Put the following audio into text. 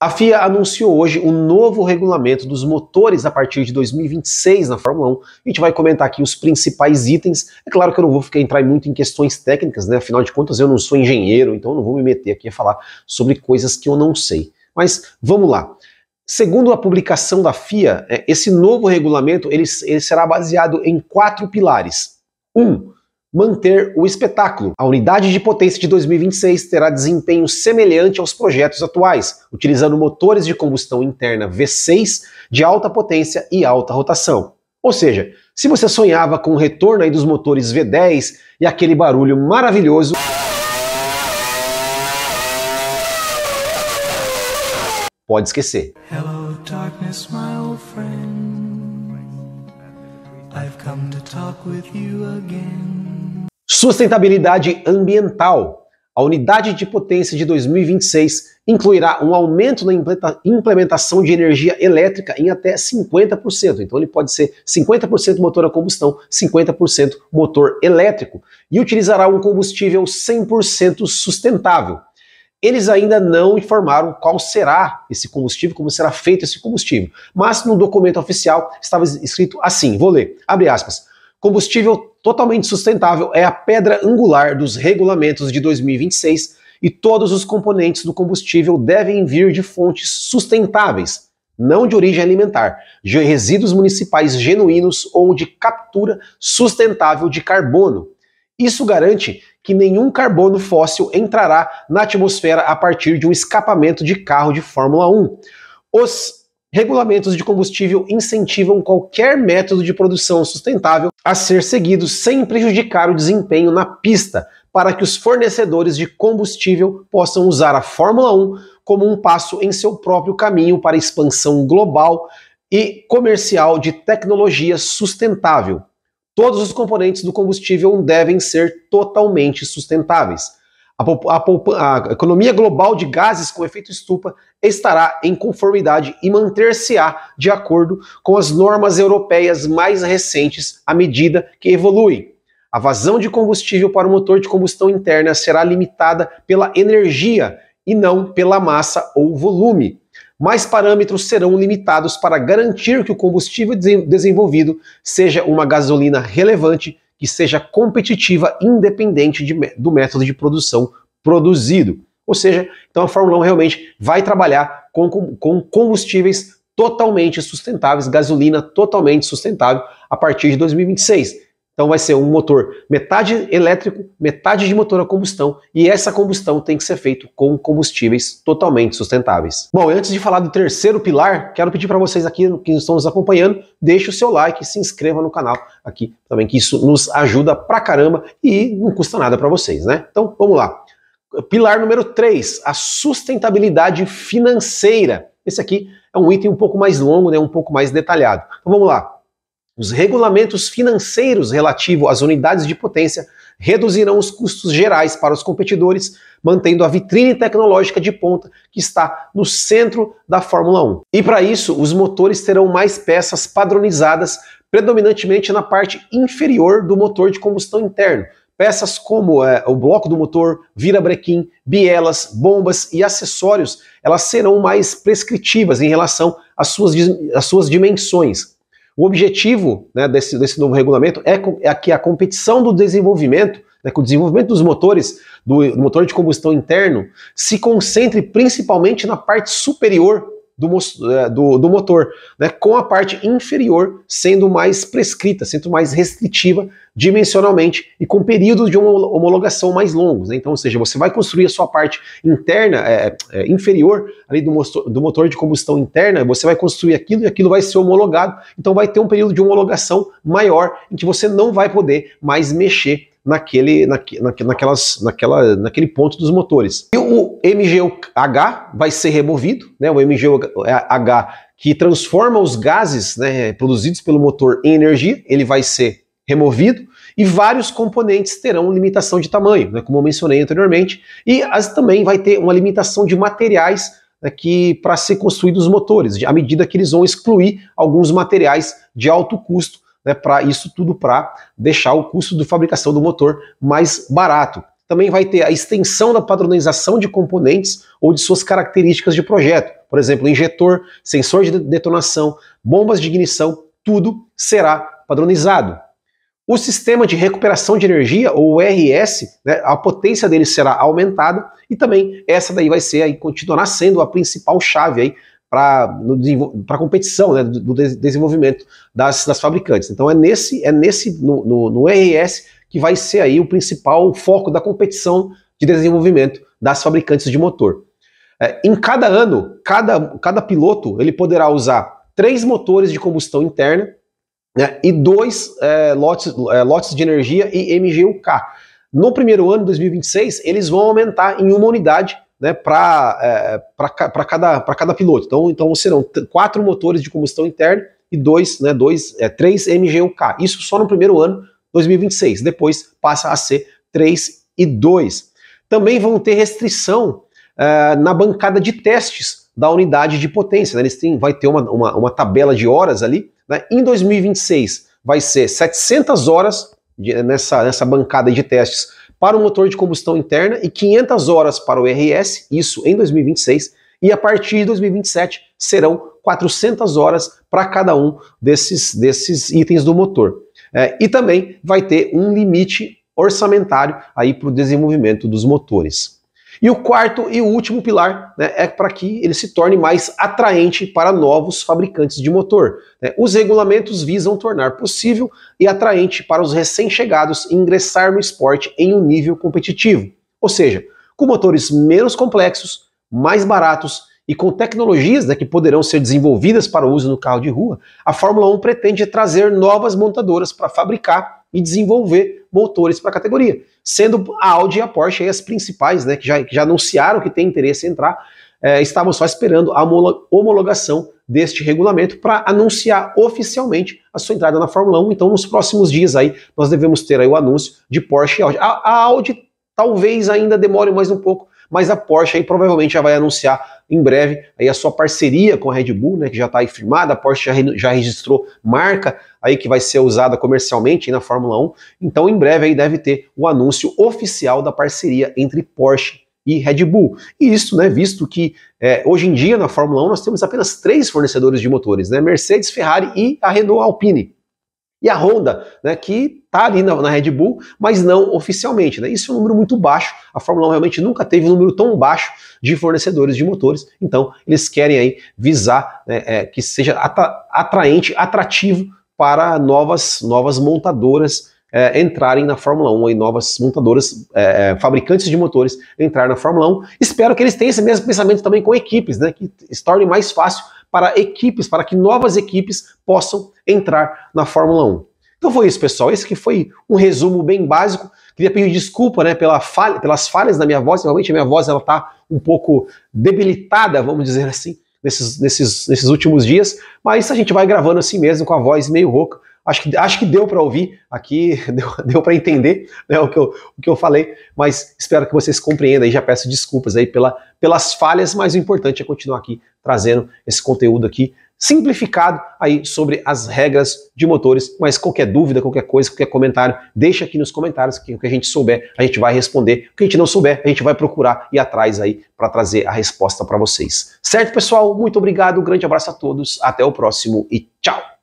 A FIA anunciou hoje um novo regulamento dos motores a partir de 2026 na Fórmula 1. A gente vai comentar aqui os principais itens. É claro que eu não vou ficar entrar muito em questões técnicas, né? Afinal de contas, eu não sou engenheiro, então eu não vou me meter aqui a falar sobre coisas que eu não sei. Mas vamos lá. Segundo a publicação da FIA, é, esse novo regulamento ele, ele será baseado em quatro pilares. Um, manter o espetáculo. A unidade de potência de 2026 terá desempenho semelhante aos projetos atuais, utilizando motores de combustão interna V6 de alta potência e alta rotação. Ou seja, se você sonhava com o retorno aí dos motores V10 e aquele barulho maravilhoso. Pode esquecer. Hello, darkness, my old friend. I've come to talk with you again. Sustentabilidade ambiental. A unidade de potência de 2026 incluirá um aumento na implementação de energia elétrica em até 50%. Então, ele pode ser 50% motor a combustão, 50% motor elétrico, e utilizará um combustível 100% sustentável. Eles ainda não informaram qual será esse combustível, como será feito esse combustível. Mas no documento oficial estava escrito assim: vou ler, abre aspas. Combustível totalmente sustentável é a pedra angular dos regulamentos de 2026 e todos os componentes do combustível devem vir de fontes sustentáveis, não de origem alimentar, de resíduos municipais genuínos ou de captura sustentável de carbono. Isso garante que nenhum carbono fóssil entrará na atmosfera a partir de um escapamento de carro de Fórmula 1. Os regulamentos de combustível incentivam qualquer método de produção sustentável a ser seguido sem prejudicar o desempenho na pista, para que os fornecedores de combustível possam usar a Fórmula 1 como um passo em seu próprio caminho para a expansão global e comercial de tecnologia sustentável. Todos os componentes do combustível devem ser totalmente sustentáveis. A, a, a, economia global de gases com efeito estufa estará em conformidade e manter-se-á de acordo com as normas europeias mais recentes à medida que evoluem. A vazão de combustível para o motor de combustão interna será limitada pela energia e não pela massa ou volume. Mais parâmetros serão limitados para garantir que o combustível desenvolvido seja uma gasolina relevante que seja competitiva independente de, do método de produção produzido. Ou seja, então a Fórmula 1 realmente vai trabalhar com, com, com combustíveis totalmente sustentáveis, gasolina totalmente sustentável a partir de 2026. Então vai ser um motor metade elétrico, metade de motor a combustão, e essa combustão tem que ser feita com combustíveis totalmente sustentáveis. Bom, antes de falar do terceiro pilar, quero pedir para vocês aqui que estão nos acompanhando, deixe o seu like, se inscreva no canal aqui também, que isso nos ajuda pra caramba e não custa nada para vocês, né? Então vamos lá. Pilar número 3, a sustentabilidade financeira. Esse aqui é um item um pouco mais longo, né, um pouco mais detalhado. Então vamos lá. Os regulamentos financeiros relativos às unidades de potência reduzirão os custos gerais para os competidores, mantendo a vitrine tecnológica de ponta que está no centro da Fórmula 1. E para isso, os motores terão mais peças padronizadas, predominantemente na parte inferior do motor de combustão interno. Peças como é, o bloco do motor, virabrequim, bielas, bombas e acessórios, elas serão mais prescritivas em relação às suas, às suas dimensões. O objetivo né, desse, desse, novo regulamento é, é, que a competição do desenvolvimento, né, que o desenvolvimento dos motores, do, do motor de combustão interno, se concentre principalmente na parte superior do, é, do, do, motor, né, com a parte inferior sendo mais prescrita, sendo mais restritiva dimensionalmente e com períodos de homologação mais longos. Né? Então, ou seja, você vai construir a sua parte interna, é, é, inferior ali do, motor, do motor de combustão interna, você vai construir aquilo e aquilo vai ser homologado, então vai ter um período de homologação maior em que você não vai poder mais mexer naquele, na, naquelas, naquela, naquele ponto dos motores. E o MGH vai ser removido, né? o MGH que transforma os gases né, produzidos pelo motor em energia, ele vai ser removido e vários componentes terão limitação de tamanho, né, como eu mencionei anteriormente, e as, também vai ter uma limitação de materiais né, que para ser construídos os motores, à medida que eles vão excluir alguns materiais de alto custo né, para isso tudo para deixar o custo de fabricação do motor mais barato. Também vai ter a extensão da padronização de componentes ou de suas características de projeto. Por exemplo, injetor, sensor de detonação, bombas de ignição, tudo será padronizado. O sistema de recuperação de energia, ou RS, né, a potência dele será aumentada e também essa daí vai ser aí, continuar sendo a principal chave aí para a competição, né, do, do desenvolvimento das, das, fabricantes. Então é nesse, é nesse no, no, no RS que vai ser aí o principal foco da competição de desenvolvimento das fabricantes de motor. É, em cada ano, cada, cada piloto ele poderá usar três motores de combustão interna né, e dois é, lotes, é, lotes de energia e MGUK. No primeiro ano, 2026, eles vão aumentar em uma unidade né, para é, cada, cada piloto. Então, então serão quatro motores de combustão interna e dois, né, dois, é, três MGUK. Isso só no primeiro ano, 2026. Depois passa a ser três e dois Também vão ter restrição é, na bancada de testes da unidade de potência. Né? Eles têm, vai ter uma, uma, uma tabela de horas ali. Né? Em 2026 vai ser 700 horas de, nessa, nessa bancada de testes para o motor de combustão interna e 500 horas para o RS, isso em 2026, e a partir de 2027 serão 400 horas para cada um desses, desses itens do motor. É, e também vai ter um limite orçamentário aí para o desenvolvimento dos motores. E o quarto e último pilar né, é para que ele se torne mais atraente para novos fabricantes de motor. Né? Os regulamentos visam tornar possível e atraente para os recém-chegados ingressar no esporte em um nível competitivo, ou seja, com motores menos complexos, mais baratos e com tecnologias né, que poderão ser desenvolvidas para uso no carro de rua, a Fórmula 1 pretende trazer novas montadoras para fabricar e desenvolver motores para a categoria. Sendo a Audi e a Porsche as principais, né, que já, que já anunciaram que tem interesse em entrar, é, estavam só esperando a homologação deste regulamento para anunciar oficialmente a sua entrada na Fórmula 1. Então, nos próximos dias aí, nós devemos ter aí o anúncio de Porsche e Audi. A, a Audi talvez ainda demore mais um pouco mas a Porsche aí provavelmente já vai anunciar em breve aí a sua parceria com a Red Bull, né, que já está aí firmada, a Porsche já, já, registrou marca aí que vai ser usada comercialmente na Fórmula 1, então em breve aí deve ter o anúncio oficial da parceria entre Porsche e Red Bull. E isso, né, visto que é, hoje em dia na Fórmula 1 nós temos apenas três fornecedores de motores, né, Mercedes, Ferrari e a Renault Alpine e a Honda, né, que está ali na, na, Red Bull, mas não oficialmente. Né? Isso é um número muito baixo. A Fórmula 1 realmente nunca teve um número tão baixo de fornecedores de motores. Então, eles querem aí visar né, é, que seja atraente, atrativo para novas, novas montadoras é, entrarem na Fórmula 1 e novas montadoras, é, é, fabricantes de motores entrar na Fórmula 1. Espero que eles tenham esse mesmo pensamento também com equipes, né? Que se torne mais fácil para equipes, para que novas equipes possam entrar na Fórmula 1. Então foi isso, pessoal. Esse que foi um resumo bem básico. Queria pedir desculpa, né, pela falha, pelas falhas da minha voz. Realmente a minha voz ela tá um pouco debilitada, vamos dizer assim, nesses, nesses, nesses últimos dias. Mas a gente vai gravando assim mesmo com a voz meio rouca Acho que, acho que deu para ouvir aqui, deu, deu para entender né, o, que eu, o que eu falei, mas espero que vocês compreendam e já peço desculpas aí pela, pelas falhas, mas o importante é continuar aqui trazendo esse conteúdo aqui simplificado aí sobre as regras de motores, mas qualquer dúvida, qualquer coisa, qualquer comentário, deixa aqui nos comentários que o que a gente souber, a gente vai responder. O que a gente não souber, a gente vai procurar e atrás aí para trazer a resposta para vocês. Certo, pessoal? Muito obrigado, um grande abraço a todos, até o próximo e tchau.